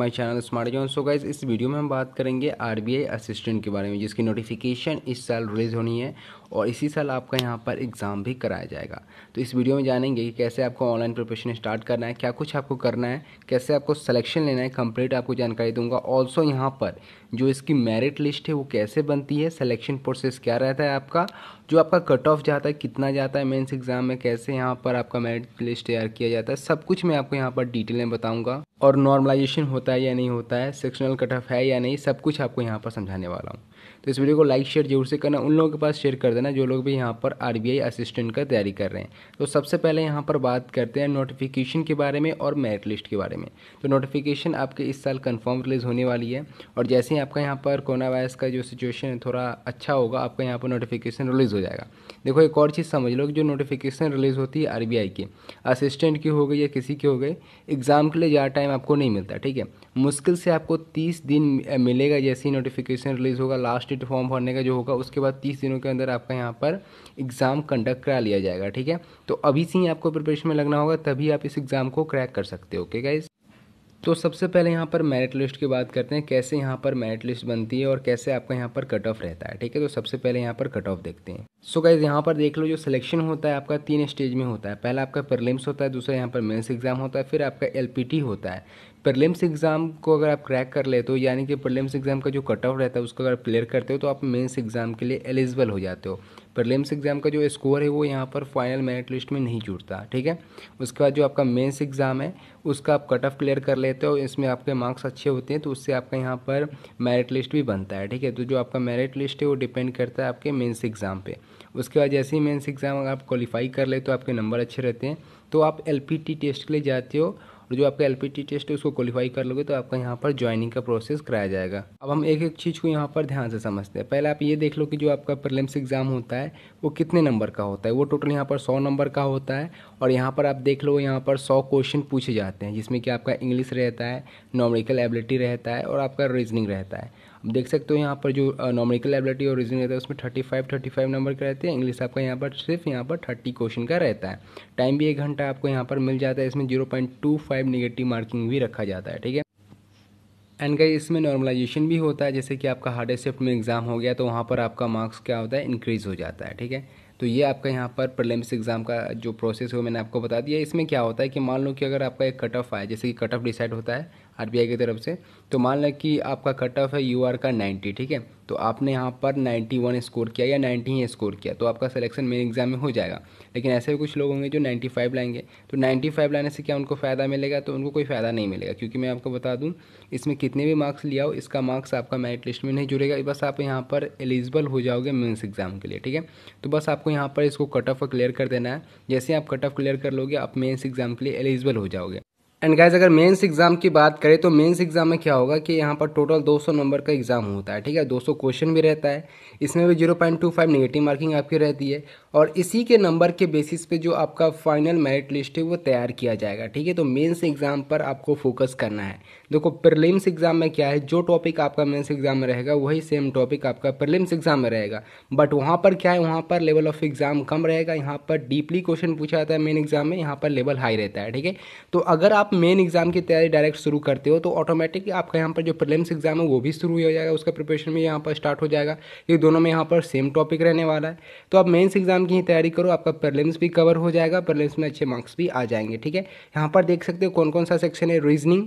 my channel smart John so guys इस video में हम बात करेंगे आरबीआई असिस्टेंट के बारे में जिसकी नोटिफिकेशन इस साल रिलीज़ होनी है और इसी साल आपका यहाँ पर एग्ज़ाम भी कराया जाएगा तो इस वीडियो में जानेंगे कि कैसे आपको ऑनलाइन प्रिपरेशन स्टार्ट करना है क्या कुछ आपको करना है कैसे आपको सिलेक्शन लेना है कंप्लीट आपको जानकारी दूंगा ऑल्सो यहाँ पर जो इसकी मेरिट लिस्ट है वो कैसे बनती है सिलेक्शन प्रोसेस क्या रहता है आपका जो आपका कट ऑफ जाता है कितना जाता है मेन्स एग्ज़ाम में कैसे यहाँ पर आपका मेरिट लिस्ट तैयार किया जाता है सब कुछ मैं आपको यहाँ पर डिटेल में बताऊँगा और नॉर्मलाइजेशन होता है या नहीं होता है सेक्शनल कट ऑफ है या नहीं सब कुछ आपको यहाँ पर समझाने वाला हूँ तो इस वीडियो को लाइक शेयर जरूर से करना उन लोगों के पास शेयर कर देना देना जो लोग भी यहाँ पर आर असिस्टेंट का तैयारी कर रहे हैं तो सबसे पहले यहाँ पर बात करते हैं नोटिफिकेशन के बारे में और मेरिट लिस्ट के बारे में तो नोटिफिकेशन आपके इस साल कन्फर्म रिलीज़ होने वाली है और जैसे ही आपका यहाँ पर कोरोना वायरस का जो सिचुएशन है थोड़ा अच्छा होगा आपका यहाँ पर नोटिफिकेशन रिलीज़ हो जाएगा देखो एक और चीज़ समझ लो जो नोटिफिकेशन रिलीज़ होती है आर की असिस्टेंट की हो गई या किसी की हो गई एग्ज़ाम के लिए ज़्यादा टाइम आपको नहीं मिलता ठीक है मुश्किल से आपको तीस दिन मिलेगा जैसे ही नोटिफिकेशन रिलीज़ होगा लास्ट डेट फॉर्म भरने का जो होगा उसके बाद तीस दिनों के अंदर आपको आपका यहाँ पर एग्ज़ाम कंडक्ट करा लिया जाएगा ठीक है तो अभी से ही आपको प्रिपरेशन में लगना होगा तभी आप इस एग्ज़ाम को क्रैक कर सकते हो ओके गाइज तो सबसे पहले यहाँ पर मेरिट लिस्ट की बात करते हैं कैसे यहाँ पर मेरिट लिस्ट बनती है और कैसे आपका यहाँ पर कट ऑफ रहता है ठीक है तो सबसे पहले यहाँ पर कट ऑफ देखते हैं सो so गाइज यहाँ पर देख लो जो सिलेक्शन होता है आपका तीन स्टेज में होता है पहला आपका प्रलिम्स होता है दूसरा यहाँ पर मेन्स एग्जाम होता है फिर आपका एल होता है प्रलिम्स एग्ज़ाम को अगर आप क्रैक कर लेते हो यानी कि प्रलिम्स एग्ज़ाम का जो कट ऑफ रहता है उसको अगर क्लियर करते हो तो आप मेंस एग्ज़ाम के लिए एलिजिबल हो जाते हो प्रलिम्स एग्ज़ाम का जो स्कोर है वो यहाँ पर फाइनल मेरिट लिस्ट में नहीं जुड़ता ठीक है उसके बाद जो आपका मेंस एग्ज़ाम है उसका आप कट ऑफ क्लियर कर लेते हो इसमें आपके मार्क्स अच्छे होते हैं तो उससे आपका यहाँ पर मेरिट लिस्ट भी बनता है ठीक है तो जो आपका मेरिट लिस्ट है वो डिपेंड करता है आपके मेन्स एग्ज़ाम पर उसके बाद जैसे ही मेन्स एग्ज़ाम अगर आप क्वालिफाई कर ले तो आपके नंबर अच्छे रहते हैं तो आप एल टेस्ट के लिए जाते हो और जो आपका एल टेस्ट है उसको क्वालिफाई कर लोगे तो आपका यहाँ पर ज्वाइनिंग का प्रोसेस कराया जाएगा अब हम एक एक चीज़ को यहाँ पर ध्यान से समझते हैं पहले आप ये देख लो कि जो आपका प्रिलिम्स एग्ज़ाम होता है वो कितने नंबर का होता है वो टोटल यहाँ पर सौ नंबर का होता है और यहाँ पर आप देख लो यहाँ पर सौ क्वेश्चन पूछे जाते हैं जिसमें कि आपका इंग्लिश रहता है नॉमिकल एबिलिटी रहता है और आपका रीजनिंग रहता है देख सकते हो यहाँ पर जो नॉमिकल एबिलिटी और रीजनिंग रहता है उसमें thirty five thirty five number के रहते हैं इंग्लिश आपका यहाँ पर सिर्फ यहाँ पर थर्टी क्वेश्चन का रहता है टाइम भी एक घंटा आपको यहाँ पर मिल जाता है इसमें zero point two five negative marking भी रखा जाता है ठीक है एंड गई इसमें नॉर्मलाइजेशन भी होता है जैसे कि आपका हार्डेस्ट शिफ्ट में एग्ज़ाम हो गया तो वहाँ पर आपका मार्क्स क्या होता है इंक्रीज़ हो जाता है ठीक है तो ये आपका यहाँ पर प्रलिम्स एग्ज़ाम का जो प्रोसेस है मैंने आपको बता दिया इसमें क्या होता है कि मान लो कि अगर आपका एक कट ऑफ आए जैसे कि कट ऑफ डिसाइड होता है आर की तरफ से तो मान लें कि आपका कट ऑफ है यू का नाइन्टी ठीक है तो आपने यहाँ पर वन स्कोर किया या नाइन्टी ही स्कोर किया तो आपका सिलेक्शन मेन एग्जाम में हो जाएगा लेकिन ऐसे भी कुछ लोग होंगे जो फाइव लाएंगे तो फाइव लाने से क्या उनको फ़ायदा मिलेगा तो उनको कोई फ़ायदा नहीं मिलेगा क्योंकि मैं आपको बता दूँ इसमें कितने भी मार्क्स लिया हो इसका मार्क्स आपका मेरिट लिस्ट में नहीं जुड़ेगा बस आप यहाँ पर एलिजिबल हो जाओगे मेन्स एग्ज़ाम के लिए ठीक है तो बस आपको यहाँ पर इसको कट ऑफ क्लियर कर देना है जैसे आप कट ऑफ क्लियर कर लोगे आप मेन्स एग्जाम के लिए एलिजिबल हो जाओगे एंड गाइज अगर मेंस एग्जाम की बात करें तो मेंस एग्जाम में क्या होगा कि यहाँ पर टोटल 200 नंबर का एग्जाम होता है ठीक है 200 क्वेश्चन भी रहता है इसमें भी 0.25 नेगेटिव मार्किंग आपकी रहती है और इसी के नंबर के बेसिस पे जो आपका फाइनल मेरिट लिस्ट है वो तैयार किया जाएगा ठीक है तो मेंस एग्जाम पर आपको फोकस करना है देखो प्रिलिम्स एग्जाम में क्या है जो टॉपिक आपका मेन्स एग्जाम में रहेगा वही सेम टॉपिक आपका प्रिलिम्स एग्जाम में रहेगा बट वहाँ पर क्या है वहाँ पर लेवल ऑफ एग्जाम कम रहेगा यहाँ पर डीपली क्वेश्चन पूछा जाता है मेन एग्जाम में यहाँ पर लेवल हाई रहता है ठीक है तो अगर आप आप मेन एग्जाम की तैयारी डायरेक्ट शुरू करते हो तो ऑटोमेटिक आपका यहाँ पर जो प्रीलिम्स एग्जाम है वो भी शुरू हो जाएगा उसका प्रिपरेशन भी यहाँ पर स्टार्ट हो जाएगा ये दोनों में यहाँ पर सेम टॉपिक रहने वाला है तो आप मेन्स एग्जाम की ही तैयारी करो आपका प्रीलिम्स भी कवर हो जाएगा प्रीलिम्स में अच्छे मार्क्स भी आ जाएंगे ठीक है यहाँ पर देख सकते हो कौन कौन सा सेक्शन है रीजनिंग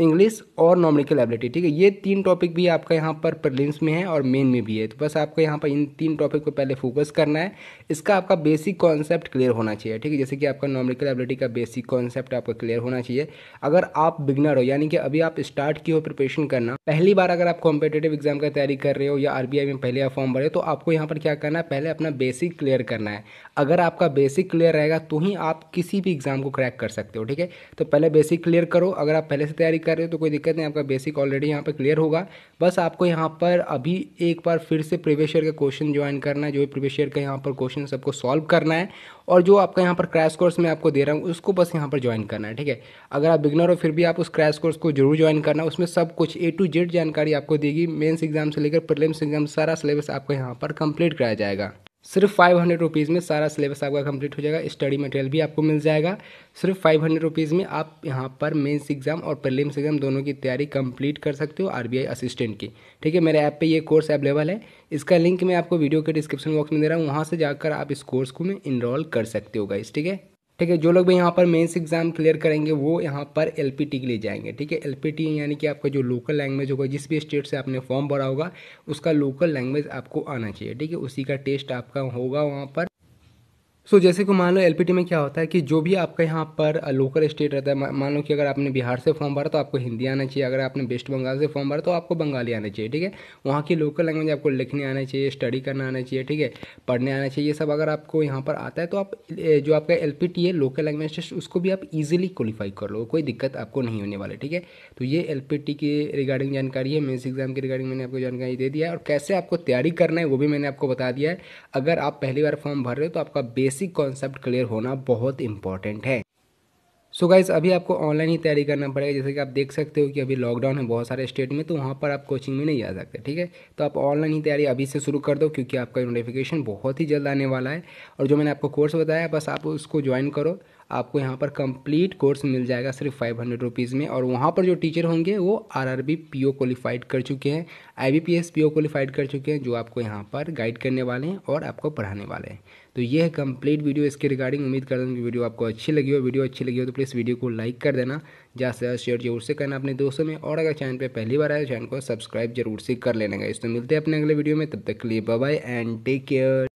इंग्लिश और नॉमिकल एबिलिटी ठीक है ये तीन टॉपिक भी आपका यहाँ पर प्रिलिम्स में है और मेन में भी है तो बस आपको यहाँ पर इन तीन टॉपिक पर पहले फोकस करना है इसका आपका बेसिक कॉन्सेप्ट क्लियर होना चाहिए ठीक है जैसे कि आपका नॉमिकल एबिलिटी का बेसिक कॉन्सेप्ट आपका क्लियर होना चाहिए अगर आप बिगनर हो यानी कि अभी आप स्टार्ट की हो प्रिपरेशन करना पहली बार अगर आप कॉम्पिटेटिव एग्जाम का तैयारी कर रहे हो या आर में पहले आप फॉर्म भरे तो आपको यहाँ पर क्या करना है पहले अपना बेसिक क्लियर करना है अगर आपका बेसिक क्लियर रहेगा तो ही आप किसी भी एग्जाम को क्रैक कर सकते हो ठीक है तो पहले बेसिक क्लियर करो अगर आप पहले से तैयारी कर रहे हो तो कोई दिक्कत नहीं आपका बेसिक ऑलरेडी यहाँ पर क्लियर होगा बस आपको यहाँ पर अभी एक बार फिर से प्रीवियस ईयर का क्वेश्चन ज्वाइन करना है जो भी प्रीवियस ईयर का यहाँ पर क्वेश्चन सबको सॉल्व करना है और जो आपका यहाँ पर क्रैश कोर्स मैं आपको दे रहा हूँ उसको बस यहाँ पर ज्वाइन करना है ठीक है अगर आप बिगनर हो फिर भी आप उस क्रैश कोर्स को जरूर ज्वाइन करना उसमें सब कुछ ए टू जेड जानकारी आपको देगी मेन्स एग्जाम से लेकर प्रिलिम्स एग्जाम सारा सिलेबस आपको यहाँ पर कंप्लीट कराया जाएगा सिर्फ फाइव हंड्रेड रुपीज़ में सारा सिलेबस आपका कंप्लीट हो जाएगा स्टडी मटेरियल भी आपको मिल जाएगा सिर्फ फाइव हंड्रेड रुपीज़ में आप यहाँ पर मेंस एग्ज़ाम और प्रीलिम्स एग्ज़ाम दोनों की तैयारी कंप्लीट कर सकते हो आरबीआई असिस्टेंट की ठीक है मेरे ऐप पे ये कोर्स अवेलेबल है इसका लिंक मैं आपको वीडियो के डिस्क्रिप्शन बॉक्स में दे रहा हूँ वहाँ से जाकर आप इस कोर्स को में इनरोल कर सकते हो गाइस ठीक है ठीक है जो लोग भी यहाँ पर मेंस एग्जाम क्लियर करेंगे वो यहाँ पर एल के लिए जाएंगे ठीक है एल यानी कि आपका जो लोकल लैंग्वेज होगा जिस भी स्टेट से आपने फॉर्म भरा होगा उसका लोकल लैंग्वेज आपको आना चाहिए ठीक है उसी का टेस्ट आपका होगा वहाँ पर सो so, जैसे कि मान लो एल में क्या होता है कि जो भी आपका यहाँ पर लोकल स्टेट रहता है मान लो कि अगर आपने बिहार से फॉर्म भरा तो आपको हिंदी आना चाहिए अगर आपने वेस्ट बंगाल से फॉर्म भरा तो आपको बंगाली आना चाहिए ठीक है वहाँ की लोकल लैंग्वेज आपको लिखने आना चाहिए स्टडी करना आना चाहिए ठीक है पढ़ने आना चाहिए ये सब अगर आपको यहाँ पर आता है तो आप जो आपका एल है लोकल लैंग्वेज टेस्ट उसको भी आप ईजिली क्वालिफाई कर लो कोई दिक्कत आपको नहीं होने वाली ठीक है तो ये एल की रिगार्डिंग जानकारी है मेन्स एग्जाम की रिगार्डिंग मैंने आपको जानकारी दे दिया है और कैसे आपको तैयारी करना है वो भी मैंने आपको बता दिया है अगर आप पहली बार फॉर्म भर रहे हो तो आपका बेस बेसिक कॉन्सेप्ट क्लियर होना बहुत इंपॉर्टेंट है सो so गाइज अभी आपको ऑनलाइन ही तैयारी करना पड़ेगा जैसे कि आप देख सकते हो कि अभी लॉकडाउन है बहुत सारे स्टेट में तो वहाँ पर आप कोचिंग में नहीं जा सकते ठीक है तो आप ऑनलाइन ही तैयारी अभी से शुरू कर दो क्योंकि आपका नोटिफिकेशन बहुत ही जल्द आने वाला है और जो मैंने आपको कोर्स बताया बस आप उसको ज्वाइन करो आपको यहाँ पर कंप्लीट कोर्स मिल जाएगा सिर्फ फाइव हंड्रेड रुपीज़ में और वहाँ पर जो टीचर होंगे वो R R B P O qualified कर चुके हैं I B P S P O qualified कर चुके हैं जो आपको यहाँ पर गाइड करने वाले हैं और आपको पढ़ाने वाले हैं तो ये है कंप्लीट वीडियो इसके रिगार्डिंग उम्मीद कर दूँगी वीडियो आपको अच्छी लगी हो वीडियो अच्छी लगी हो तो प्लीज़ वीडियो को लाइक कर देना ज़्यादा से ज़्यादा शेयर जरूर से करना अपने दोस्तों में और अगर चैनल पर पहली बार आए चैनल को सब्सक्राइब जरूर से कर लेने का तो मिलते हैं अपने अगले वीडियो में तब तक के लिए बाय एंड टेक केयर